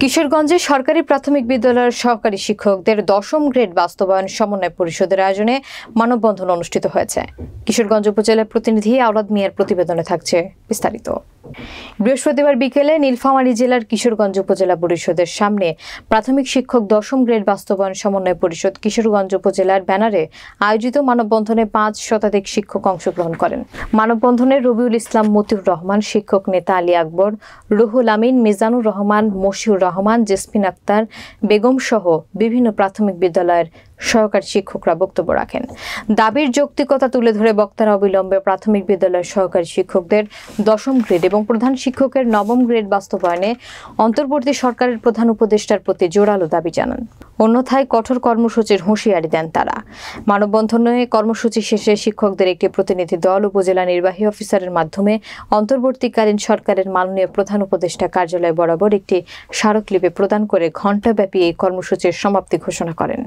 কিশোরগঞ্জে সরকারি প্রাথমিক বিদ্যালয়ের সহকারী শিক্ষকদের দশম গ্রেড বাস্তবায়ন সমন্বয় পরিষদের আয়োজনে মানববন্ধন অনুষ্ঠিত হয়েছে কিশোরগঞ্জ উপজেলার প্রতিনিধি আওলাদ মিয়ার প্রতিবেদনে থাকছে বিস্তারিত বৃহস্পতিবার বিকেলে নীলফামারী জেলার কিশোরগঞ্জ উপজেলা পরিষদের সামনে প্রাথমিক শিক্ষক দশম গ্রেড বাস্তবায়ন সমন্বয় পরিষদ কিশোরগঞ্জ উপজেলার ব্যানারে আয়োজিত মানববন্ধনে পাঁচ শতাধিক শিক্ষক অংশগ্রহণ করেন মানববন্ধনে রবিউল ইসলাম মতিউর রহমান শিক্ষক নেতা আলী আকবর রুহুল আমিন মিজানুর রহমান মশিউর রহমান জেসমিন আক্তার বেগম সহ বিভিন্ন প্রাথমিক বিদ্যালয়ের সহকারী শিক্ষকরা বক্তব্য রাখেন দাবির যৌক্তিকতা তুলে ধরে বক্তারা অবিলম্বে প্রাথমিক বিদ্যালয়ের সহকারী শিক্ষকদের দশম গ্রেড এবং প্রধান শিক্ষকের নবম গ্রেড বাস্তবায়নে অন্তর্বর্তী সরকারের প্রধান উপদেষ্টার প্রতি জোরালো দাবি জানান অন্যথায় কঠোর কর্মসূচির হুঁশিয়ারি দেন তারা মানববন্ধনে কর্মসূচি শেষে শিক্ষকদের একটি প্রতিনিধি দল উপজেলা নির্বাহী অফিসারের মাধ্যমে অন্তর্বর্তীকালীন সরকারের মাননীয় প্রধান উপদেষ্টা কার্যালয় বরাবর একটি স্মারকলিপি প্রদান করে ঘণ্টাব্যাপী এই কর্মসূচির সমাপ্তি ঘোষণা করেন